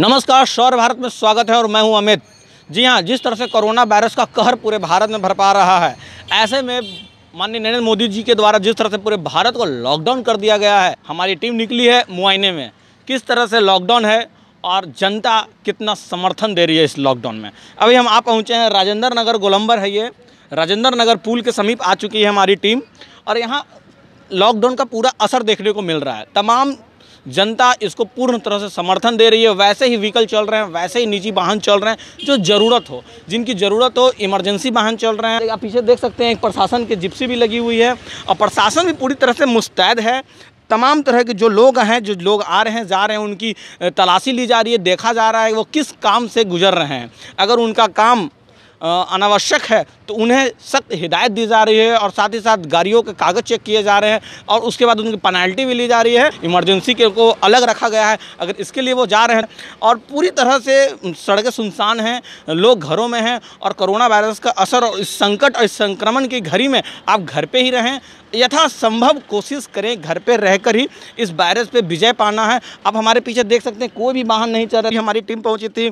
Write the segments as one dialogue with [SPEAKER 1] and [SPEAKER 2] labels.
[SPEAKER 1] नमस्कार शौर भारत में स्वागत है और मैं हूं अमित जी हां जिस तरह से कोरोना वायरस का कहर पूरे भारत में भरपा रहा है ऐसे में माननीय नरेंद्र मोदी जी के द्वारा जिस तरह से पूरे भारत को लॉकडाउन कर दिया गया है हमारी टीम निकली है मुआइने में किस तरह से लॉकडाउन है और जनता कितना समर्थन दे रही है इस लॉकडाउन में अभी हम आप पहुँचे हैं राजेंद्र नगर गोलम्बर है ये राजेंद्र नगर पुल के समीप आ चुकी है हमारी टीम और यहाँ लॉकडाउन का पूरा असर देखने को मिल रहा है तमाम जनता इसको पूर्ण तरह से समर्थन दे रही है वैसे ही व्हीकल चल रहे हैं वैसे ही निजी वाहन चल रहे हैं जो ज़रूरत हो जिनकी ज़रूरत हो इमरजेंसी वाहन चल रहे हैं आप पीछे देख सकते हैं एक प्रशासन की जिप्सी भी लगी हुई है और प्रशासन भी पूरी तरह से मुस्तैद है तमाम तरह के जो लोग हैं जो लोग आ रहे हैं जा रहे हैं उनकी तलाशी ली जा रही है देखा जा रहा है वो किस काम से गुजर रहे हैं अगर उनका काम अनावश्यक है तो उन्हें सख्त हिदायत दी जा रही है और साथ ही साथ गाड़ियों के कागज़ चेक किए जा रहे हैं और उसके बाद उनकी पेनल्टी भी ली जा रही है इमरजेंसी के को अलग रखा गया है अगर इसके लिए वो जा रहे हैं और पूरी तरह से सड़कें सुनसान हैं लोग घरों में हैं और कोरोना वायरस का असर और इस संकट और इस संक्रमण की घड़ी में आप घर पर ही रहें यथासंभव कोशिश करें घर पर रहकर ही इस वायरस पर विजय पाना है आप हमारे पीछे देख सकते हैं कोई भी वाहन नहीं चल रहा हमारी टीम पहुँची थी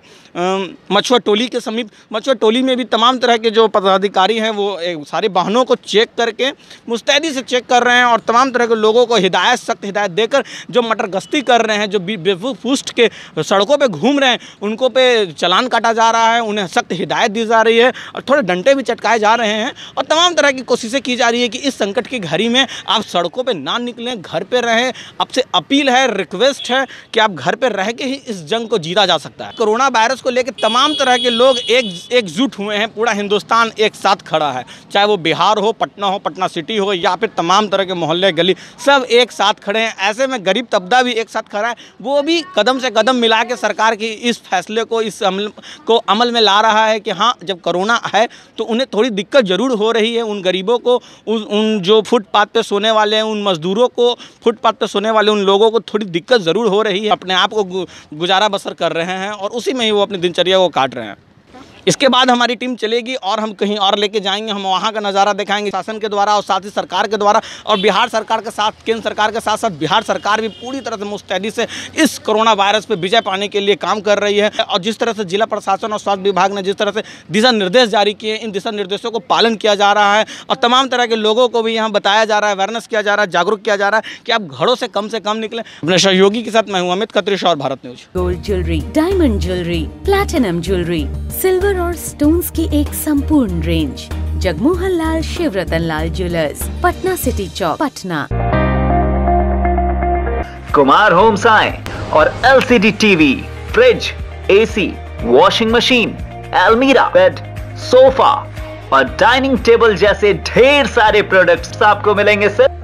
[SPEAKER 1] मछुआ टोली के समीप मछुआ टोली में भी तमाम तरह के जो पदाधिकारी हैं वो सारे वाहनों को चेक करके मुस्तैदी से चेक कर रहे हैं और तमाम तरह के लोगों को हिदायत सख्त हिदायत देकर जो मटर गश्ती कर रहे हैं जो बेफूफूस्ट के सड़कों पर घूम रहे हैं उनको पे चलान काटा जा रहा है उन्हें सख्त हिदायत दी जा रही है और थोड़े डंटे भी चटकाए जा रहे हैं और तमाम तरह की कोशिशें की जा रही है कि इस संकट की घड़ी में आप सड़कों पर ना निकलें घर पर रहें आपसे अपील है रिक्वेस्ट है कि आप घर पर रह के ही इस जंग को जीता जा सकता है कोरोना वायरस को लेकर तमाम तरह के लोग एक एकजुट हुए हुए हैं पूरा हिंदुस्तान एक साथ खड़ा है चाहे वो बिहार हो पटना हो पटना सिटी हो या फिर तमाम तरह के मोहल्ले गली सब एक साथ खड़े हैं ऐसे में गरीब तबदा भी एक साथ खड़ा है वो भी कदम से कदम मिला के सरकार की इस फैसले को इस अमल को अमल में ला रहा है कि हाँ जब कोरोना है तो उन्हें थोड़ी दिक्कत ज़रूर हो रही है उन गरीबों को उन, जो फुटपाथ पर सोने वाले हैं उन मज़दूरों को फुटपाथ पर सोने वाले उन लोगों को थोड़ी दिक्कत ज़रूर हो रही है अपने आप को गुजारा बसर कर रहे हैं और उसी में ही वो अपनी दिनचर्या को काट रहे हैं इसके बाद हमारी टीम चलेगी और हम कहीं और लेके जाएंगे हम वहाँ का नज़ारा दिखाएंगे शासन के द्वारा और साथ ही सरकार के द्वारा और बिहार सरकार के साथ केंद्र सरकार के साथ साथ बिहार सरकार भी पूरी तरह से मुस्तैदी से इस कोरोना वायरस पर विजय पाने के लिए काम कर रही है और जिस तरह से जिला प्रशासन और स्वास्थ्य विभाग ने जिस तरह से दिशा निर्देश जारी किए इन दिशा निर्देशों को पालन किया जा रहा है और तमाम तरह के लोगों को भी यहाँ बताया जा रहा है अवेयरनेस किया जा रहा है जागरूक किया जा रहा है कि आप घरों से कम से कम निकलें अपने सहयोगी के साथ मैं हूँ अमित खत्री और Bharat news gold jewellery diamond jewellery platinum jewellery silver और स्टोन्स की एक संपूर्ण range Jagmohan Lal Shiv Ratan Lal jewellers Patna city chowk Patna Kumar home साय और L C D TV fridge A C washing machine एलमीरा बेड सोफा और डाइनिंग टेबल जैसे ढेर सारे प्रोडक्ट्स आपको मिलेंगे सर